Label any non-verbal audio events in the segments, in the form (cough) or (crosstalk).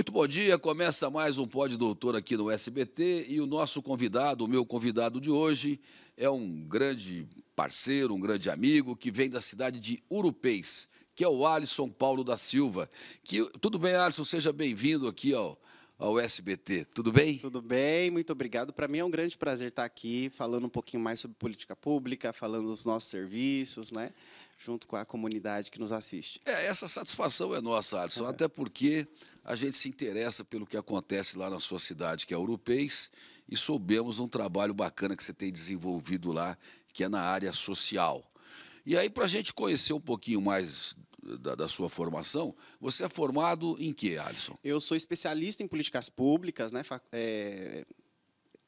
Muito bom dia, começa mais um Pod Doutor aqui no SBT e o nosso convidado, o meu convidado de hoje, é um grande parceiro, um grande amigo que vem da cidade de Urupês, que é o Alisson Paulo da Silva. Que, tudo bem, Alisson, seja bem-vindo aqui ao, ao SBT, tudo bem? Tudo bem, muito obrigado. Para mim é um grande prazer estar aqui falando um pouquinho mais sobre política pública, falando dos nossos serviços, né? Junto com a comunidade que nos assiste. É, essa satisfação é nossa, Alisson, é. (laughs) até porque a gente se interessa pelo que acontece lá na sua cidade, que é Europeis, e soubemos um trabalho bacana que você tem desenvolvido lá, que é na área social. E aí, para a gente conhecer um pouquinho mais da, da, sua formação, você é formado em que, Alisson? Eu sou especialista em políticas públicas, né? É,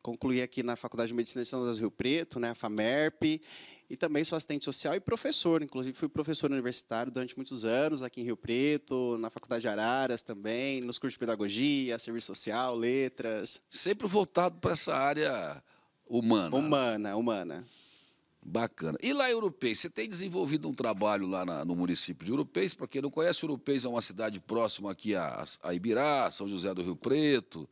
concluí aqui na Faculdade de Medicina de São José do Rio Preto, né, a FAMERP, e também sou assistente social e professor. Inclusive, fui professor universitário durante muitos anos aqui em Rio Preto, na Faculdade de Araras também, nos cursos de pedagogia, serviço social, letras. Sempre voltado para essa área humana. Humana, humana. Bacana. E lá em Urupês, você tem desenvolvido um trabalho lá na, no município de Urupês. Para quem não conhece, Urupês é uma cidade próxima aqui a, a Ibirá, São José do Rio Preto,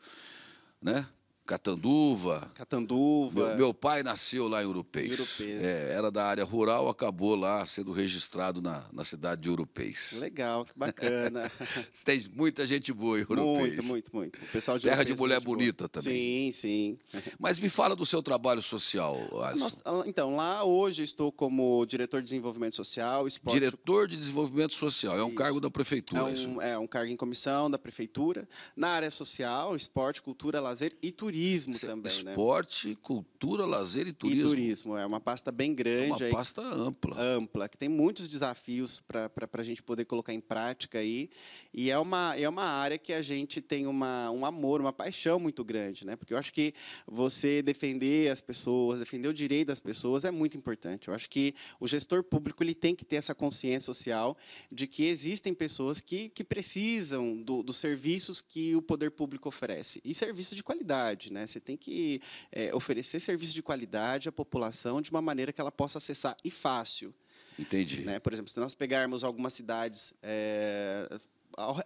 né? Catanduva. Catanduva. Meu, meu, pai nasceu lá em Urupês. Urupês. É, era da área rural, acabou lá sendo registrado na, na cidade de Urupês. Legal, que bacana. (laughs) Tem muita gente boa em Urupês. Muito, muito, muito. O pessoal de Terra Urupês de é mulher é bonita boa. também. Sim, sim. Mas me fala do seu trabalho social, Alisson. Nossa, ah, então, lá hoje estou como diretor de desenvolvimento social. Esporte... Diretor de desenvolvimento social. É um isso. cargo da prefeitura. É um, isso. é um cargo em comissão da prefeitura. Na área social, esporte, cultura, lazer e turismo turismo também, né? esporte, né? cultura, lazer e turismo. E turismo, é uma pasta bem grande. É uma pasta ampla. Ampla, que tem muitos desafios para a gente poder colocar em prática aí. E é uma, é uma área que a gente tem uma, um amor, uma paixão muito grande, né? Porque eu acho que você defender as pessoas, defender o direito das pessoas é muito importante. Eu acho que o gestor público ele tem que ter essa consciência social de que existem pessoas que, que precisam do, dos serviços que o poder público oferece. E serviços de qualidade qualidade, né? Você tem que é, oferecer serviço de qualidade à população de uma maneira que ela possa acessar e fácil. Entendi. Né? Por exemplo, se nós pegarmos algumas cidades é,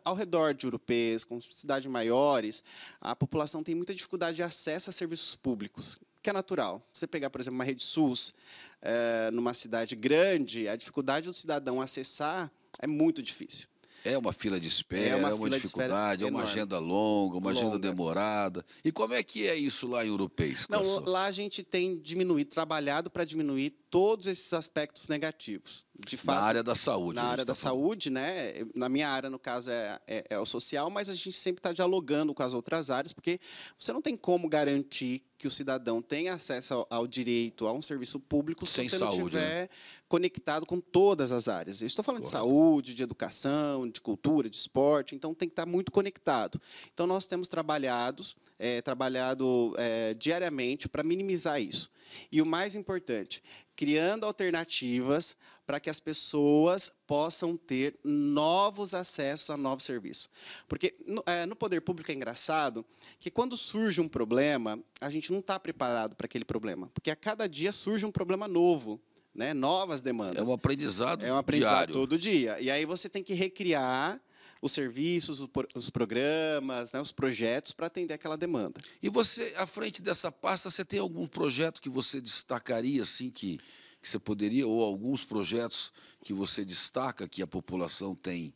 ao, redor de Urupês, com cidades maiores, a população tem muita dificuldade de acesso a serviços públicos, que é natural. Você pegar, por exemplo, uma rede SUS eh, numa cidade grande, a dificuldade do cidadão acessar é muito difícil. É uma fila de espera, é uma, é uma dificuldade, é uma agenda longa, uma longa. agenda demorada. E como é que é isso lá em Europeus? Não, lá a gente tem diminuído, trabalhado para diminuir todos esses aspectos negativos. De fato, na área da saúde. Na área da saúde, né? Na minha área, no caso, é, é, é o social, mas a gente sempre está dialogando com as outras áreas, porque você não tem como garantir que o cidadão tenha acesso ao, ao direito a um serviço público Sem se você saúde, não estiver né? conectado com todas as áreas. Eu estou falando Correto. de saúde, de educação, de cultura, de esporte, então tem que estar tá muito conectado. Então nós temos trabalhados é, trabalhado é, diariamente para minimizar isso. E o mais importante, criando alternativas para que as pessoas possam ter novos acessos a novos serviços. Porque no, é, no poder público é engraçado que quando surge um problema, a gente não está preparado para aquele problema. Porque a cada dia surge um problema novo. Né, novas demandas. É um aprendizado. É um aprendizado diário. todo dia. E aí você tem que recriar os serviços, os programas, né, os projetos para atender aquela demanda. E você, à frente dessa pasta, você tem algum projeto que você destacaria assim que, que você poderia ou alguns projetos que você destaca que a população tem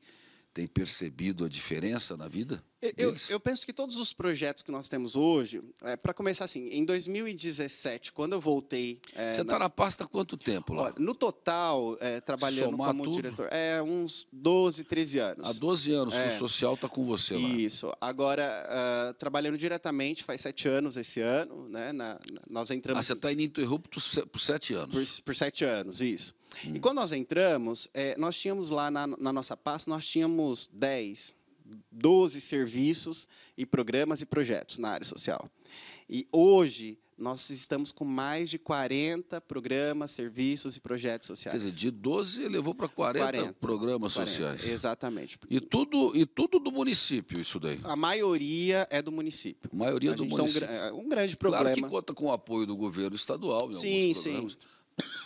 tem percebido a diferença na vida? Eu, eu, penso que todos os projetos que nós temos hoje, é, para começar assim, em 2017, quando eu voltei. É, Você está na... Tá na... pasta quanto tempo lá? no total, é, trabalhando Somar como tudo? diretor, é uns 12, 13 anos. Há 12 anos que é. o social está com você lá. Isso. Agora, uh, trabalhando diretamente, faz sete anos esse ano, né? Na, na, nós entramos. Ah, você está ininterrupto por sete anos. Por, por sete anos, isso. Hum. E quando nós entramos, é, nós tínhamos lá na, na nossa pasta, nós tínhamos 10 12 serviços e programas e projetos na área social. E hoje nós estamos com mais de 40 programas, serviços e projetos sociais. Quer dizer, de 12 elevou para 40, 40, programas 40, sociais. Exatamente. E tudo, e tudo do município, isso daí? A maioria é do município. A maioria a do município. um, um, grande problema. Claro que conta com o apoio do governo estadual. sim, sim.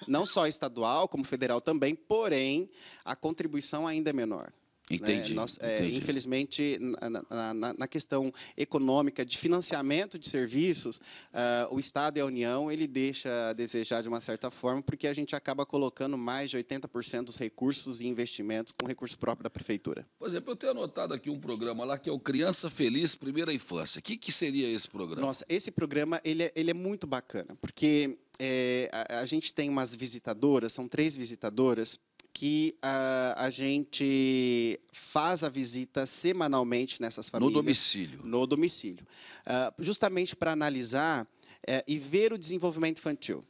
Não só estadual, como federal também, porém, a contribuição ainda é menor. Né, entendi. Né? Nós, é, entendi. É, infelizmente, na, na, na, questão econômica de financiamento de serviços, uh, o Estado e a União ele deixa a desejar de uma certa forma, porque a gente acaba colocando mais de 80% dos recursos e investimentos com recurso próprio da prefeitura. Por exemplo, eu tenho anotado aqui um programa lá que é o Criança Feliz Primeira Infância. O que, que seria esse programa? Nossa, esse programa ele é, ele é muito bacana, porque é, a, a gente tem umas visitadoras, são três visitadoras que uh, a gente faz a visita semanalmente nessas famílias. No domicílio. No domicílio. Uh, justamente para analisar uh, e ver o desenvolvimento infantil.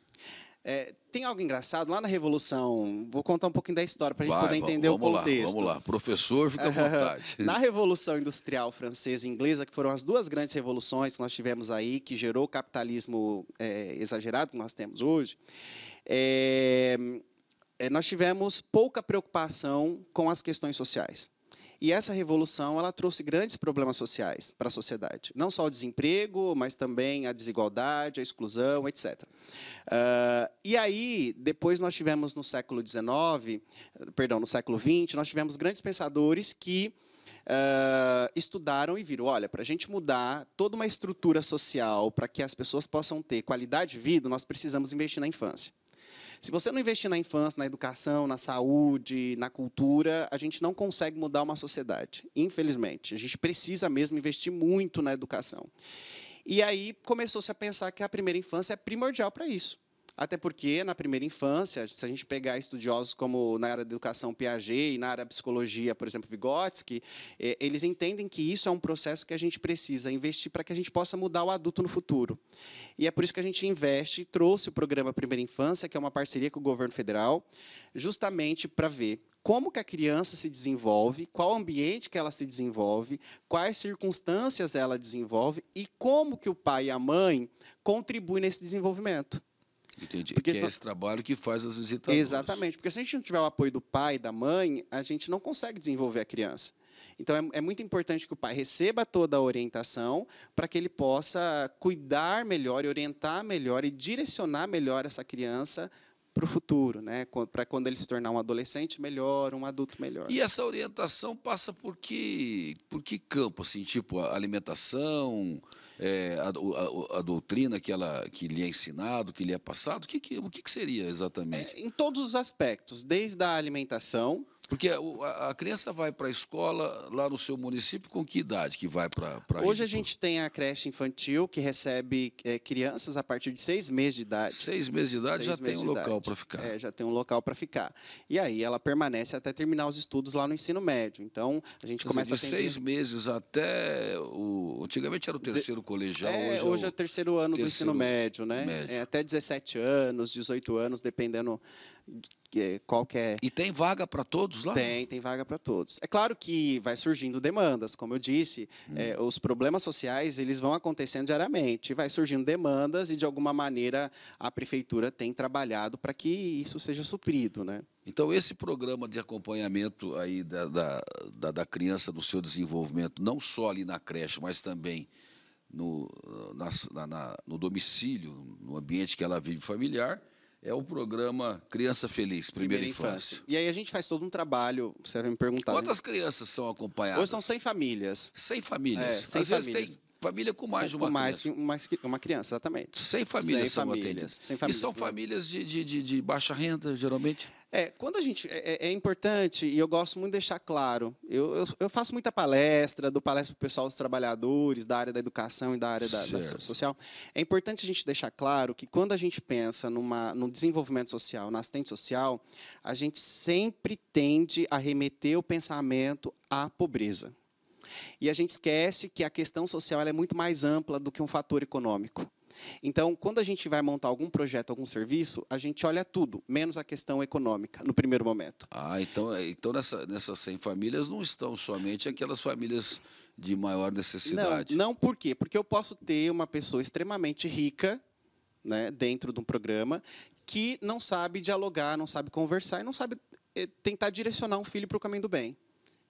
Eh, tem algo engraçado lá na Revolução. Vou contar um pouquinho da história para a gente poder entender vamos, o contexto. Lá, vamos lá, professor, fica à vontade. (laughs) na Revolução Industrial Francesa e Inglesa, que foram as duas grandes revoluções que nós tivemos aí, que gerou o capitalismo eh, exagerado que nós temos hoje, é, eh, nós tivemos pouca preocupação com as questões sociais. E essa revolução ela trouxe grandes problemas sociais para a sociedade. Não só o desemprego, mas também a desigualdade, a exclusão, etc. Uh, eh, e aí, depois nós tivemos no século XIX, perdão, no século XX, nós tivemos grandes pensadores que uh, estudaram e viram, olha, para a gente mudar toda uma estrutura social para que as pessoas possam ter qualidade de vida, nós precisamos investir na infância. Se você não investir na infância, na educação, na saúde, na cultura, a gente não consegue mudar uma sociedade, infelizmente. A gente precisa mesmo investir muito na educação. E aí começou-se a pensar que a primeira infância é primordial para isso. Até porque, na primeira infância, se a gente pegar estudiosos como na área da educação Piaget e na área da psicologia, por exemplo, Vygotsky, é, eles entendem que isso é um processo que a gente precisa investir para que a gente possa mudar o adulto no futuro. E é por isso que a gente investe e trouxe o programa Primeira Infância, que é uma parceria com o governo federal, justamente para ver como que a criança se desenvolve, qual ambiente que ela se desenvolve, quais circunstâncias ela desenvolve e como que o pai e a mãe contribuem nesse desenvolvimento. Entendi. Porque que é esse trabalho que faz as visitas Exatamente, porque se a gente não tiver o apoio do pai, da mãe, a gente não consegue desenvolver a criança. Então, é, é muito importante que o pai receba toda a orientação para que ele possa cuidar melhor, orientar melhor e direcionar melhor essa criança para o futuro, né? para quando ele se tornar um adolescente melhor, um adulto melhor. E essa orientação passa por que, por que campo? Assim, tipo, alimentação, é, a, a, a, doutrina que, ela, que lhe é ensinado, que lhe é passado? O que, que, o que, que seria exatamente? É, em todos os aspectos, desde a alimentação, porque a, criança vai para a escola lá no seu município com que idade que vai para Hoje a gente tem a creche infantil que recebe é, crianças a partir de seis meses de idade. Seis meses de idade seis já tem um local para ficar. É, já tem um local para ficar. E aí ela permanece até terminar os estudos lá no ensino médio. Então a gente Quer começa de a seis meses até o antigamente era o terceiro colegial. É, hoje, é hoje é o terceiro ano terceiro do ensino médio, né? Médio. É, até 17 anos, 18 anos, dependendo é e tem vaga para todos lá? Tem, tem vaga para todos. É claro que vai surgindo demandas, como eu disse, hum. é, os problemas sociais eles vão acontecendo diariamente, vai surgindo demandas e de alguma maneira a prefeitura tem trabalhado para que isso seja suprido, né? Então, esse programa de acompanhamento aí da, da, da, da, criança, no seu desenvolvimento, não só ali na creche, mas também no, na, na, no domicílio, no ambiente que ela vive familiar, é o programa Criança Feliz, Primeira, Primeira infância. infância. E aí a gente faz todo um trabalho, você vai me perguntar. Quantas né? crianças são acompanhadas? Hoje são 100 famílias. 100 famílias. É, 100 Às famílias. vezes tem família com mais com, de uma com mais criança. Com mais uma criança, exatamente. 100 famílias 100 são famílias, 100 famílias. E são né? famílias de, de, de, de baixa renda, geralmente? É, quando a gente. É, é, é, importante, e eu gosto muito de deixar claro, eu, eu, eu faço muita palestra, dou palestra para o pessoal dos trabalhadores, da área da educação e da área da, da, social. É importante a gente deixar claro que quando a gente pensa numa, no desenvolvimento social, na assistente social, a gente sempre tende a remeter o pensamento à pobreza. E a gente esquece que a questão social é muito mais ampla do que um fator econômico. Então, quando a gente vai montar algum projeto, algum serviço, a gente olha tudo, menos a questão econômica, no primeiro momento. Ah, então, é, então nessa, nessas 100 famílias não estão somente aquelas famílias de maior necessidade. Não, não por quê? Porque eu posso ter uma pessoa extremamente rica né, dentro de um programa que não sabe dialogar, não sabe conversar e não sabe eh, tentar direcionar um filho para o caminho do bem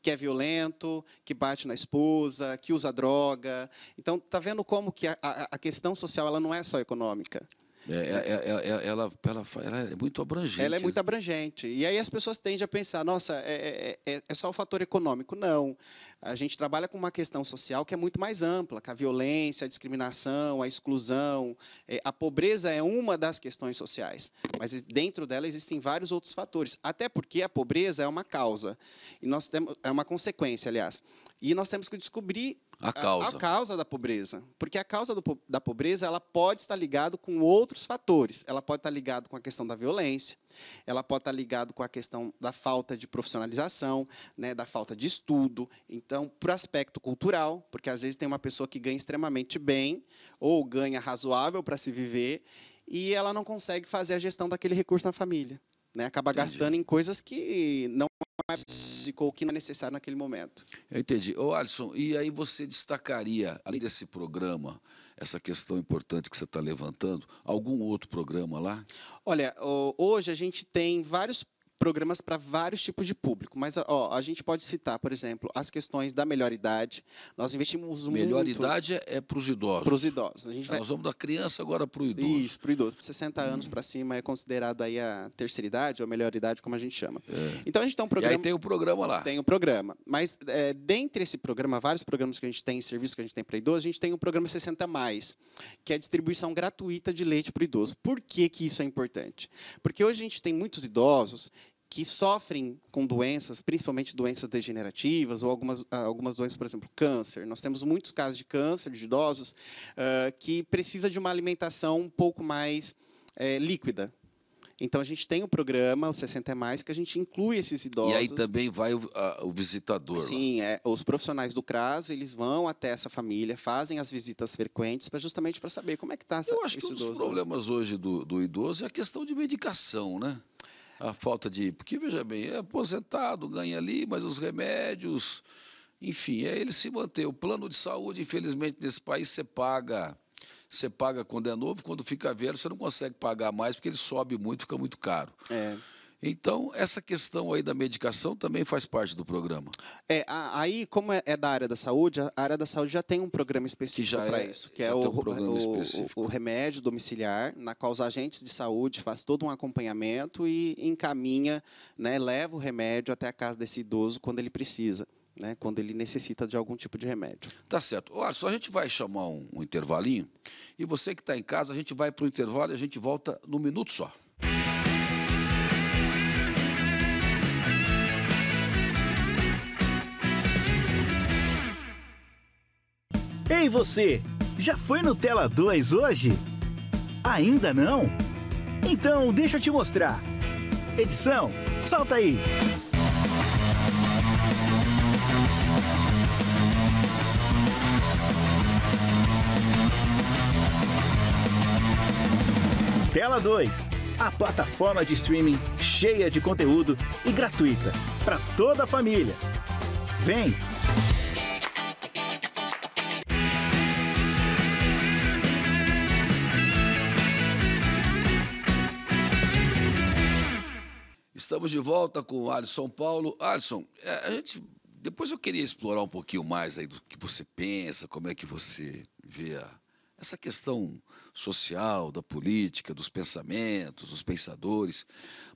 que é violento, que bate na esposa, que usa droga. Então, está vendo como que a, a, a questão social ela não é só econômica. É, é, é, é, ela, ela, ela, é muito abrangente. Ela é muito né? abrangente. E aí as pessoas tendem a pensar, nossa, é, é, é só o fator econômico. Não. A gente trabalha com uma questão social que é muito mais ampla, que a violência, a discriminação, a exclusão. a pobreza é uma das questões sociais. Mas dentro dela existem vários outros fatores. Até porque a pobreza é uma causa. E nós temos, é uma consequência, aliás. E nós temos que descobrir a causa. A, a causa da pobreza. Porque a causa do, da pobreza ela pode estar ligada com outros fatores. Ela pode estar ligada com a questão da violência, ela pode estar ligada com a questão da falta de profissionalização, né, da falta de estudo. Então, para o aspecto cultural, porque às vezes tem uma pessoa que ganha extremamente bem ou ganha razoável para se viver e ela não consegue fazer a gestão daquele recurso na família. Né? Acaba Entendi. gastando em coisas que não é básico que não é necessário naquele momento. Eu entendi. Ô, Alisson, e aí você destacaria, além desse programa, essa questão importante que você está levantando, algum outro programa lá? Olha, hoje a gente tem vários programas para vários tipos de público. Mas ó, a gente pode citar, por exemplo, as questões da melhor idade. Nós investimos melhor muito... Melhor idade é, é para os idosos. Para os idosos. A gente vai... Nós vamos da criança agora para o idoso. Isso, para o idoso. 60 anos para cima é considerada aí a terceira idade, ou a melhor idade, como a gente chama. É. Então, a gente tem um programa... E aí tem o um programa lá. Tem o um programa. Mas, é, dentre esse programa, vários programas que a gente tem, serviços que a gente tem para idosos, a gente tem o um programa 60+, mais, que é a distribuição gratuita de leite para o idoso. Por que, que isso é importante? Porque hoje a gente tem muitos idosos que sofrem com doenças, principalmente doenças degenerativas ou algumas, ah, algumas doenças, por exemplo, câncer. Nós temos muitos casos de câncer de idosos uh, que precisa de uma alimentação um pouco mais é, líquida, então a gente tem o um programa, o 60 é mais, que a gente inclui esses idosos. E aí também vai o, a, o visitador. Sim, é, os profissionais do CRAS, eles vão até essa família, fazem as visitas frequentes para justamente para saber como é que está essa Eu acho que um dos problemas hoje do, do, idoso é a questão de medicação, né? a falta de. Porque, veja bem, é aposentado, ganha ali, mas os remédios. Enfim, é ele se manter. O plano de saúde, infelizmente, nesse país, você paga. Você paga quando é novo, quando fica velho, você não consegue pagar mais, porque ele sobe muito, fica muito caro. É. Então, essa questão aí da medicação também faz parte do programa. É, aí, como é, é da área da saúde, a área da saúde já tem um programa específico para é, isso, que é o, um o, o, remédio domiciliar, na qual os agentes de saúde faz todo um acompanhamento e encaminha, né, leva o remédio até a casa desse idoso quando ele precisa. Né, quando ele necessita de algum tipo de remédio. Tá certo. Olha, só a gente vai chamar um, um intervalinho e você que está em casa, a gente vai para o intervalo e a gente volta no minuto só. Ei você, já foi no Tela 2 hoje? Ainda não? Então deixa eu te mostrar. Edição, salta aí! Tela 2, a plataforma de streaming cheia de conteúdo e gratuita para toda a família. Vem! Estamos de volta com o Alisson Paulo. Alisson, é, a gente, depois eu queria explorar um pouquinho mais aí do que você pensa, como é que você vê a, essa questão social, da política, dos pensamentos, dos pensadores.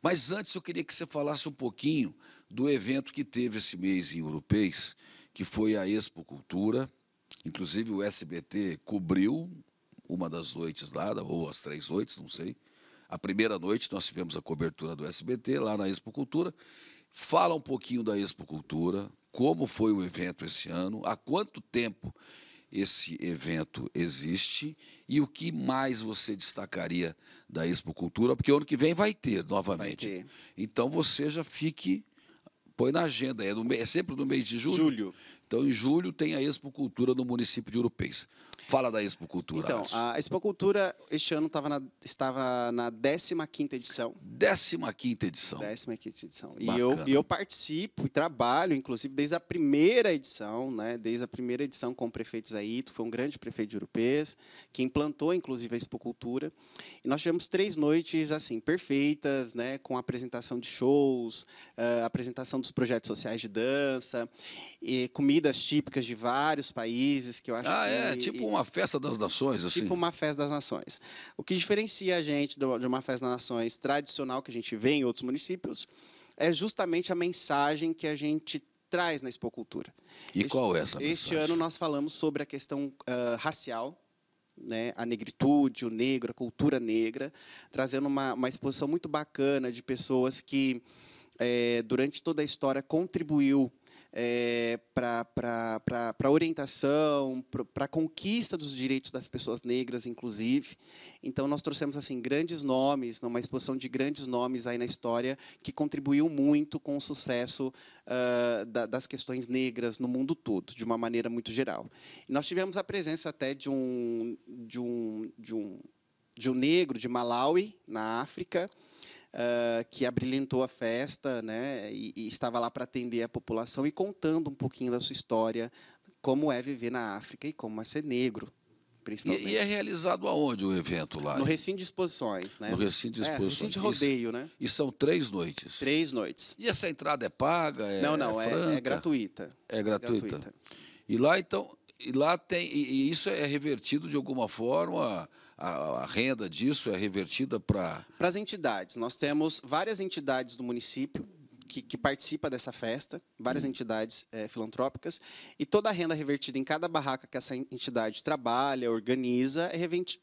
Mas antes eu queria que você falasse um pouquinho do evento que teve esse mês em Europeis, que foi a Expo Cultura. Inclusive o SBT cobriu uma das noites lá, ou as três noites, não sei. A primeira noite nós tivemos a cobertura do SBT lá na Expo Cultura. Fala um pouquinho da Expo Cultura, como foi o evento esse ano, há quanto tempo esse evento existe e o que mais você destacaria da Expo Cultura, porque ano que vem vai ter novamente. Vai ter. Então você já fique põe na agenda, é, no, é sempre no mês de julho. julho. Então, em julho, tem a Expo Cultura no município de Urupês. Fala da Expo Cultura. Então, Alisson. a Expo Cultura este ano estava na, estava na 15 edição. 15 edição. 15 edição. E eu, e eu participo e trabalho, inclusive, desde a primeira edição, né? Desde a primeira edição com o prefeito Zaito, foi um grande prefeito de Urupês, que implantou, inclusive, a Expo Cultura. E nós tivemos três noites, assim, perfeitas, né? Com apresentação de shows, uh, apresentação dos projetos sociais de dança, e comidas típicas de vários países, que eu acho ah, que... Ah, é, tipo um uma festa das nações, assim? Tipo uma festa das nações. O que diferencia a gente de uma festa das nações tradicional que a gente vê em outros municípios é justamente a mensagem que a gente traz na expocultura. E este, qual é essa mensagem? Este ano nós falamos sobre a questão uh, racial, né, a negritude, o negro, a cultura negra, trazendo uma, uma exposição muito bacana de pessoas que, é, durante toda a história, contribuiu é, eh, para orientação, para a conquista dos direitos das pessoas negras, inclusive. Então, nós trouxemos assim grandes nomes, numa exposição de grandes nomes aí na história, que contribuiu muito com o sucesso uh, da, das questões negras no mundo todo, de uma maneira muito geral. E nós tivemos a presença até de um, de um, de um, de um negro de Malawi, na África, ah, que abrilhantou a festa né, e, e estava lá para atender a população e contando um pouquinho da sua história, como é viver na África e como é ser negro. E, e, é realizado aonde o evento lá? No Recinto de Exposições, né? No Recinto de Exposições. É, recinto de Rodeio, né? E são três noites? Três noites. E essa entrada é paga? É, não, não, é, é, é gratuita. É gratuita. gratuita. E lá, então, e lá tem. E, e isso é revertido de alguma forma a, a renda disso é revertida para. Para as entidades. Nós temos várias entidades do município, que, que, participa dessa festa, várias uhum. entidades é, filantrópicas, e toda a renda revertida em cada barraca que essa entidade trabalha, organiza, é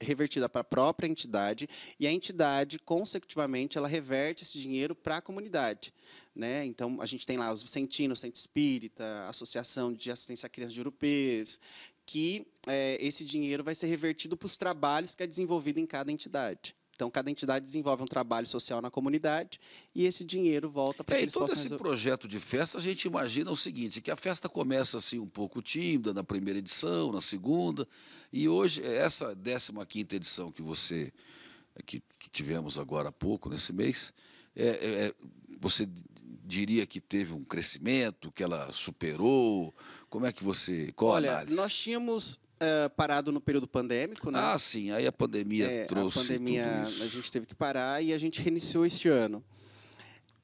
revertida para a própria entidade, e a entidade, consecutivamente, ela reverte esse dinheiro para a comunidade. Né? Então, a gente tem lá os Vicentinos, Centro Espírita, Associação de Assistência à Crianças de Urupês, que é, esse dinheiro vai ser revertido para os trabalhos que é desenvolvido em cada entidade. Então, cada entidade desenvolve um trabalho social na comunidade e esse dinheiro volta para é, eles todo possam esse resolver. projeto de festa, a gente imagina o seguinte, que a festa começa assim um pouco tímida na primeira edição, na segunda, e hoje essa 15ª edição que você que, que tivemos agora há pouco nesse mês, é, é, é você diria que teve um crescimento, que ela superou? Como é que você. Qual Olha, a análise? nós tínhamos eh, parado no período pandêmico, né? Ah, sim, aí a pandemia é, trouxe. A pandemia, a gente teve que parar e a gente reiniciou este ano.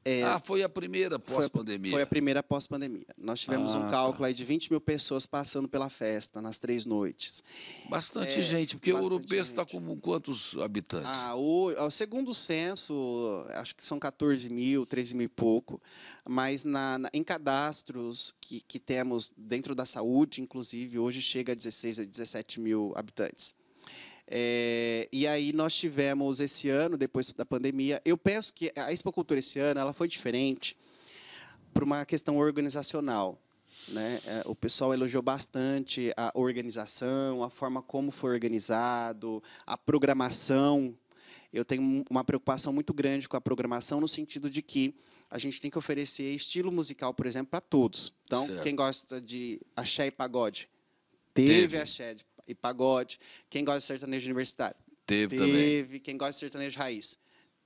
É, ah, foi a primeira pós-pandemia. Foi, a primeira pós-pandemia. Nós tivemos ah, um tá. cálculo aí de 20 mil pessoas passando pela festa nas três noites. Bastante é, gente, porque bastante o europeu está com quantos habitantes? Ah, o, o, segundo censo, acho que são 14 mil, 13 mil e pouco, mas na, na, em cadastros que, que temos dentro da saúde, inclusive, hoje chega a 16 a 17 mil habitantes. É, e aí nós tivemos esse ano, depois da pandemia, eu penso que a Expo Cultura esse ano ela foi diferente por uma questão organizacional. Né? É, o pessoal elogiou bastante a organização, a forma como foi organizado, a programação. Eu tenho uma preocupação muito grande com a programação, no sentido de que a gente tem que oferecer estilo musical, por exemplo, para todos. Então, certo. quem gosta de axé e pagode, teve, teve. axé de e pagode. Quem gosta de sertanejo universitário? Teve, Teve. também. Quem gosta de sertanejo raiz?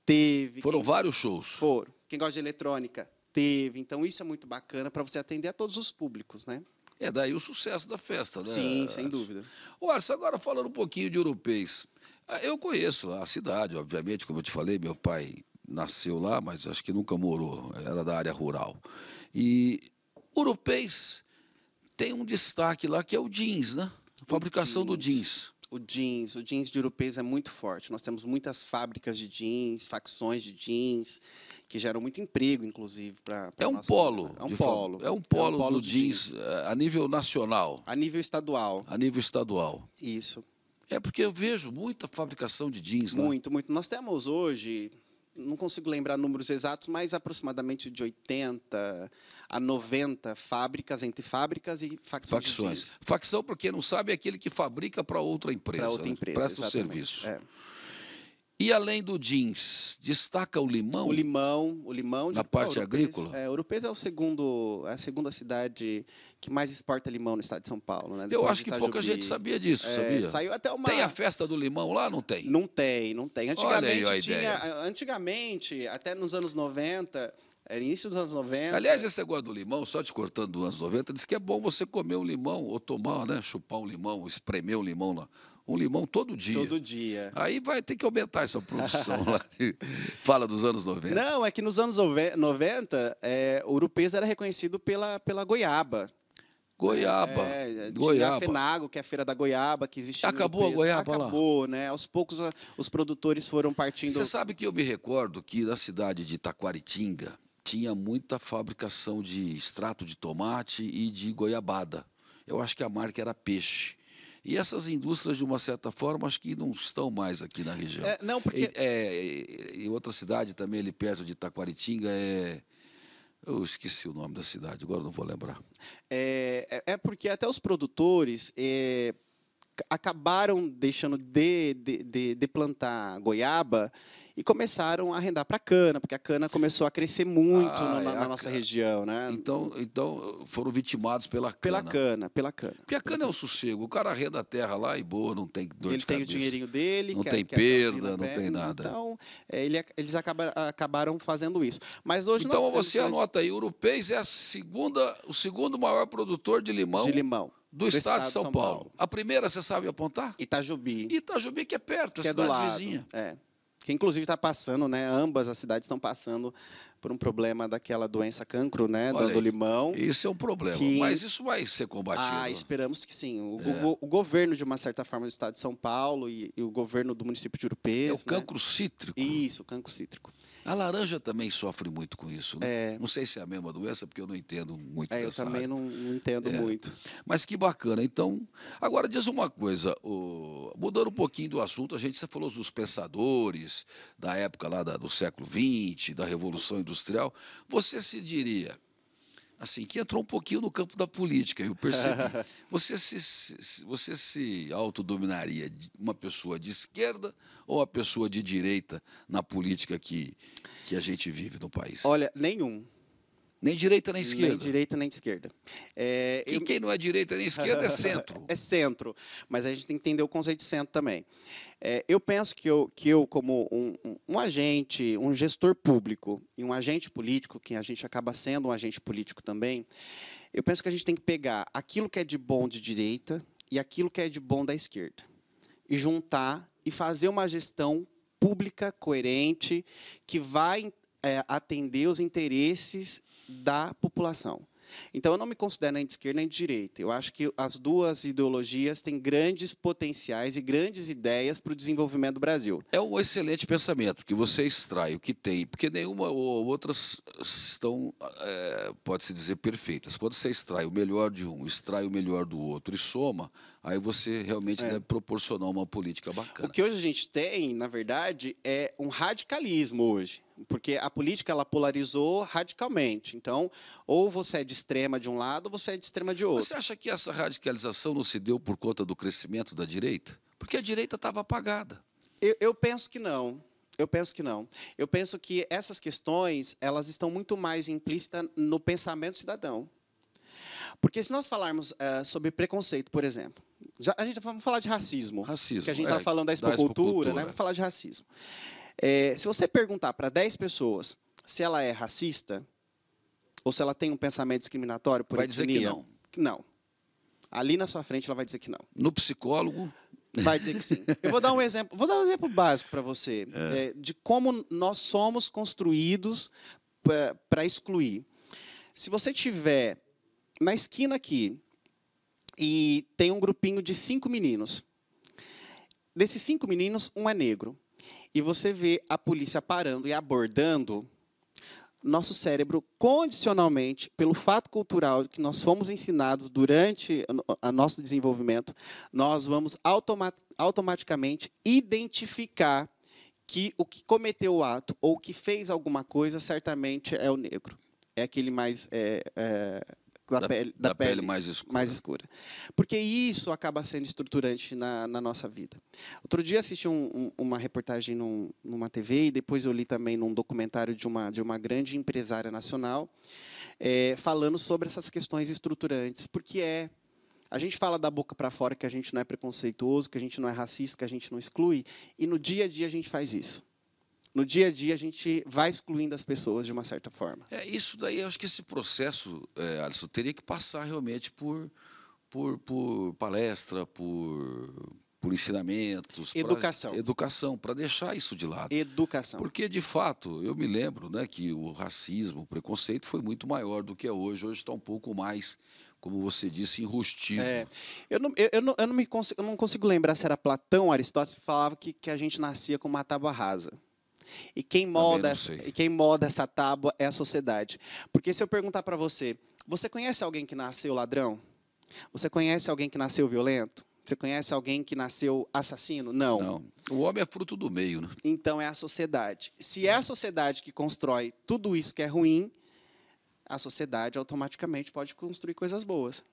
Teve. Foram Quem... vários shows. Foram. Quem gosta de eletrônica? Teve. Então, isso é muito bacana para você atender a todos os públicos, né? É daí o sucesso da festa, né? Sim, sem dúvida. O Orso, agora falando um pouquinho de europeus. Ah, eu conheço a cidade, obviamente, como eu te falei, meu pai nasceu lá, mas acho que nunca morou, era da área rural. E europeus tem um destaque lá que é o jeans, né? Fabricação jeans, do jeans. O jeans, o jeans de Urupês é muito forte. Nós temos muitas fábricas de jeans, facções de jeans, que geram muito emprego, inclusive, para é, é, é, um é, um polo. É um polo. É um polo do jeans, jeans eh, a nível nacional. A nível estadual. A nível estadual. Isso. É porque eu vejo muita fabricação de jeans. Né? Muito, muito. Nós temos hoje, não consigo lembrar números exatos, mas aproximadamente de 80 a 90 fábricas, entre fábricas e facções. facções. Facção, para quem não sabe, é aquele que fabrica para outra empresa. Para outra né? empresa, para o serviço. É. E além do jeans, destaca o limão? O limão, o limão. Na parte agrícola? É, Urupês é o segundo, é a segunda cidade que mais exporta limão no estado de São Paulo, né? Depois eu acho que pouca gente sabia disso, é, sabia? Saiu até uma... Tem a festa do limão lá, não tem? Não tem, não tem. Antigamente aí, tinha, antigamente, até nos anos 90, era é, início dos anos 90. Aliás, esse negócio do limão, só te cortando dos anos 90, diz que é bom você comer um limão ou tomar, né, chupar um limão, espremer um limão lá. Um limão todo dia. Todo dia. Aí vai ter que aumentar essa produção lá. (laughs) Fala dos anos 90. Não, é que nos anos 90, é, o Urupês era reconhecido pela, pela goiaba. Goiaba. É, é goiaba. a Fenago, que é a feira da goiaba, que existe. Acabou a goiaba Acabou, lá? Acabou, né? Aos poucos a, os produtores foram partindo. Você sabe que eu me recordo que na cidade de Taquaritinga tinha muita fabricação de extrato de tomate e de goiabada. Eu acho que a marca era peixe. E essas indústrias, de uma certa forma, acho que não estão mais aqui na região. É, não, porque. É, é, em outra cidade também, ali perto de Taquaritinga, é eu esqueci o nome da cidade, agora não vou lembrar. É, é, é porque até os produtores, é, acabaram deixando de, de, de, de plantar goiaba e começaram a arrendar para cana, porque a cana começou a crescer muito ah, na, na nossa cana. região, né? Então, então foram vitimados pela cana. Pela cana, pela cana. Porque a cana pela é um sossego, o cara arrenda a terra lá e boa, não tem dor ele de cabeça. Ele tem o dinheirinho dele, não que, tem perda, não tem nada. Então, é, ele, eles acaba, acabaram fazendo isso. Mas hoje Então você anota aí, o Urupês é a segunda, o segundo maior produtor de limão. De limão do, do estado, estado, de São, São Paulo. Paulo. A primeira, você sabe apontar? Itajubi. Itajubi, que é perto, que é do lado. vizinha. É. Que inclusive está passando, né? Ambas as cidades estão passando por um problema daquela doença cancro, né? Olha, do, limão. Isso é um problema, que... mas isso vai ser combatido. Ah, esperamos que sim. O, é. o, o, governo, de uma certa forma, do estado de São Paulo e, e o governo do município de Urupês. É o né? cancro né? cítrico. Isso, o cancro cítrico. A laranja também sofre muito com isso. Né? É. Não sei se é a mesma doença, porque eu não entendo muito é, Eu também não, não, entendo é. muito. Mas que bacana. Então, agora diz uma coisa, o... mudando um pouquinho do assunto, a gente se falou dos pensadores da época lá da, do século XX, da Revolução Industrial. Você se diria assim, que entrou um pouquinho no campo da política, eu percebi. (laughs) Você se, você se autodominaria uma pessoa de esquerda ou uma pessoa de direita na política que, que a gente vive no país? Olha, nenhum. Nem direita nem esquerda. Nem direita nem esquerda. É, quem, eu... quem não é direita nem esquerda é centro. (laughs) é centro. Mas a gente tem que entender o conceito de centro também. É, eu penso que eu, que eu como um, um, um, agente, um gestor público e um agente político, que a gente acaba sendo um agente político também, eu penso que a gente tem que pegar aquilo que é de bom de direita e aquilo que é de bom da esquerda e juntar e fazer uma gestão pública coerente que vai é, atender os interesses da população. Então, eu não me considero nem de esquerda nem de direita. Eu acho que as duas ideologias têm grandes potenciais e grandes ideias para o desenvolvimento do Brasil. É um excelente pensamento, que você extrai o que tem, porque nenhuma ou outras estão, é, pode-se dizer, perfeitas. Quando você extrai o melhor de um, extrai o melhor do outro e soma, aí você realmente é. deve proporcionar uma política bacana. O que hoje a gente tem, na verdade, é um radicalismo hoje porque a política ela polarizou radicalmente. Então, ou você é de extrema de um lado, ou você é de extrema de outro. Você acha que essa radicalização não se deu por conta do crescimento da direita? Porque a direita estava apagada. Eu, eu penso que não. Eu penso que não. Eu penso que essas questões elas estão muito mais implícitas no pensamento cidadão. Porque se nós falarmos uh, sobre preconceito, por exemplo, já, a gente tá vamos falar de racismo. Racismo. Que a gente está é, falando da expocultura, da expocultura né? Vamos falar de racismo. É, se você perguntar para 10 pessoas se ela é racista ou se ela tem um pensamento discriminatório por vai etnia, dizer que não. Não. Ali na sua frente ela vai dizer que não. No psicólogo vai dizer que sim. Eu vou dar um exemplo, vou dar um exemplo básico para você é. É, de como nós somos construídos para excluir. Se você tiver na esquina aqui e tem um grupinho de cinco meninos, desses cinco meninos um é negro, e você vê a polícia parando e abordando, nosso cérebro, condicionalmente, pelo fato cultural que nós fomos ensinados durante o nosso desenvolvimento, nós vamos automaticamente identificar que o que cometeu o ato ou que fez alguma coisa certamente é o negro. É aquele mais é, é, da, da, pele, da, da pele, pele, mais, escura. mais escura. Porque isso acaba sendo estruturante na, na nossa vida. Outro dia assisti um, um, uma reportagem num, numa TV e depois eu li também num documentário de uma, de uma grande empresária nacional é, falando sobre essas questões estruturantes. Porque é. A gente fala da boca para fora que a gente não é preconceituoso, que a gente não é racista, que a gente não exclui, e no dia a dia a gente faz isso no dia a dia a gente vai excluindo as pessoas de uma certa forma. É isso daí. Eu acho que esse processo, é, Alisson, teria que passar realmente por, por, por palestra, por, por ensinamentos, educação, pra, educação, para deixar isso de lado. Educação. Porque de fato eu me lembro, né, que o racismo, o preconceito foi muito maior do que é hoje. Hoje está um pouco mais como você disse, enrustido. É. Eu, não, eu, eu, não, eu, não me consigo, eu não consigo lembrar se era Platão, Aristóteles, que falava que, que a gente nascia com uma tábua rasa. E quem molda, essa, e quem molda essa tábua é a sociedade. Porque se eu perguntar para você, você conhece alguém que nasceu ladrão? Você conhece alguém que nasceu violento? Você conhece alguém que nasceu assassino? Não. Não. O homem é fruto do meio, né? Então é a sociedade. Se é a sociedade que constrói tudo isso que é ruim, a sociedade automaticamente pode construir coisas boas.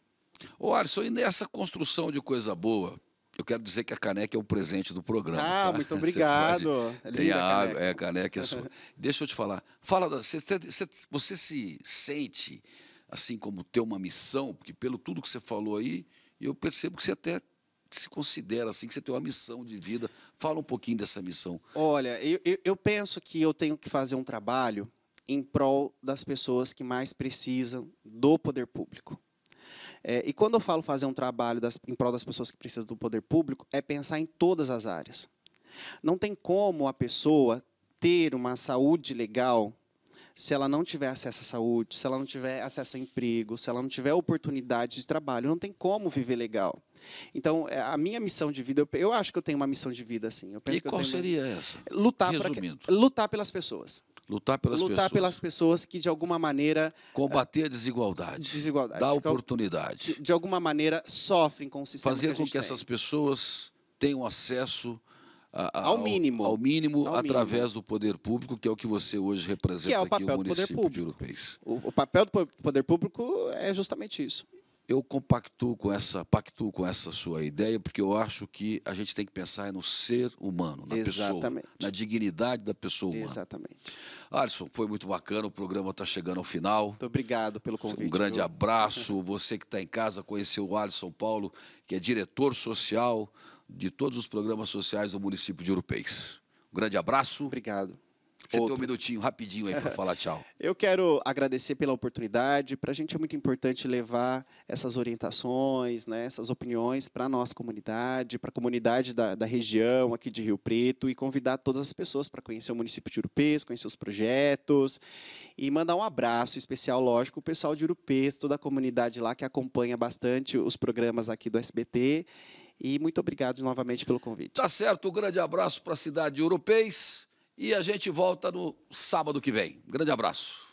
Ô, Arson, e nessa construção de coisa boa, eu quero dizer que a caneca é o presente do programa. Ah, tá? muito (laughs) obrigado. Pode... Tem a água, é, a caneca é sua. Deixa eu te falar. Fala, você, você, você se sente assim como ter uma missão? Porque pelo tudo que você falou aí, eu percebo que você até se considera assim, que você tem uma missão de vida. Fala um pouquinho dessa missão. Olha, eu, eu penso que eu tenho que fazer um trabalho em prol das pessoas que mais precisam do poder público. É, e quando eu falo fazer um trabalho das, em prol das pessoas que precisam do poder público, é pensar em todas as áreas. Não tem como a pessoa ter uma saúde legal se ela não tiver acesso à saúde, se ela não tiver acesso a emprego, se ela não tiver oportunidade de trabalho, não tem como viver legal. Então, é, a minha missão de vida, eu, eu acho que eu tenho uma missão de vida assim. e qual tenho... seria essa? Lutar, pra, lutar pelas pessoas. Lutar pelas lutar pessoas. pelas pessoas que, de alguma maneira. Combater eh, a desigualdade. Desigualdade. Dar é oportunidade. De, de alguma maneira, sofrem com o sistema Fazer que com que tem. essas pessoas tenham acesso. A, a, ao, mínimo, ao, ao mínimo. Ao, mínimo, através do poder público, que é o que você hoje representa que é o aqui no município do poder público. de Urupês. O, o papel do poder público é justamente isso eu compactuo com essa, pactuo com essa sua ideia, porque eu acho que a gente tem que pensar no ser humano, na Exatamente. pessoa, na dignidade da pessoa humana. Exatamente. Alisson, foi muito bacana, o programa está chegando ao final. Muito obrigado pelo convite. Um grande viu? abraço, (laughs) você que está em casa conheceu o Alisson Paulo, que é diretor social de todos os programas sociais do município de Urupês. Um grande abraço. Obrigado. Você Outro. tem um minutinho rapidinho aí para falar tchau. (laughs) Eu quero agradecer pela oportunidade. Para a gente é muito importante levar essas orientações, né, essas opiniões para a nossa comunidade, para a comunidade da, da, região aqui de Rio Preto e convidar todas as pessoas para conhecer o município de Urupês, conhecer os projetos e mandar um abraço especial, lógico, o pessoal de Urupês, toda a comunidade lá que acompanha bastante os programas aqui do SBT. E muito obrigado novamente pelo convite. Tá certo, um grande abraço para a cidade de Urupês. E a gente volta no sábado que vem. Grande abraço.